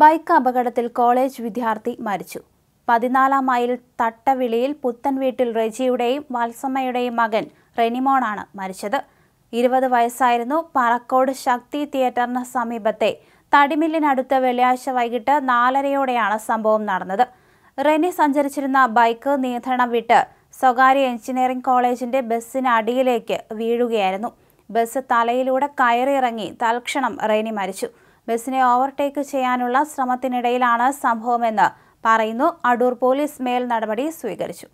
bike അപകടത്തിൽ college വിദ്യാർത്ഥി മരിച്ചു പതിനാലാം മൈൽ തട്ടവിളിയിൽ പുത്തൻ വീട്ടിൽ റെജിയുടെയും വത്സമ്മയുടെയും മകൻ റെനിമോണാണ് മരിച്ചത് ഇരുപത് വയസ്സായിരുന്നു പാലക്കോട് ശക്തി തിയേറ്ററിന് സമീപത്തെ തടിമില്ലിനടുത്ത് വെള്ളിയാഴ്ച വൈകിട്ട് നാലരയോടെയാണ് സംഭവം നടന്നത് റെനി സഞ്ചരിച്ചിരുന്ന ബൈക്ക് നിയന്ത്രണം വിട്ട് സ്വകാര്യ എഞ്ചിനീയറിംഗ് കോളേജിന്റെ ബസ്സിന് അടിയിലേക്ക് വീഴുകയായിരുന്നു ബസ് തലയിലൂടെ കയറിയിറങ്ങി തൽക്ഷണം റെനി മരിച്ചു ബസിനെ ഓവർടേക്ക് ചെയ്യാനുള്ള ശ്രമത്തിനിടയിലാണ് സംഭവമെന്ന് പറയുന്നു അടൂർ പോലീസ് മേൽ നടപടി സ്വീകരിച്ചു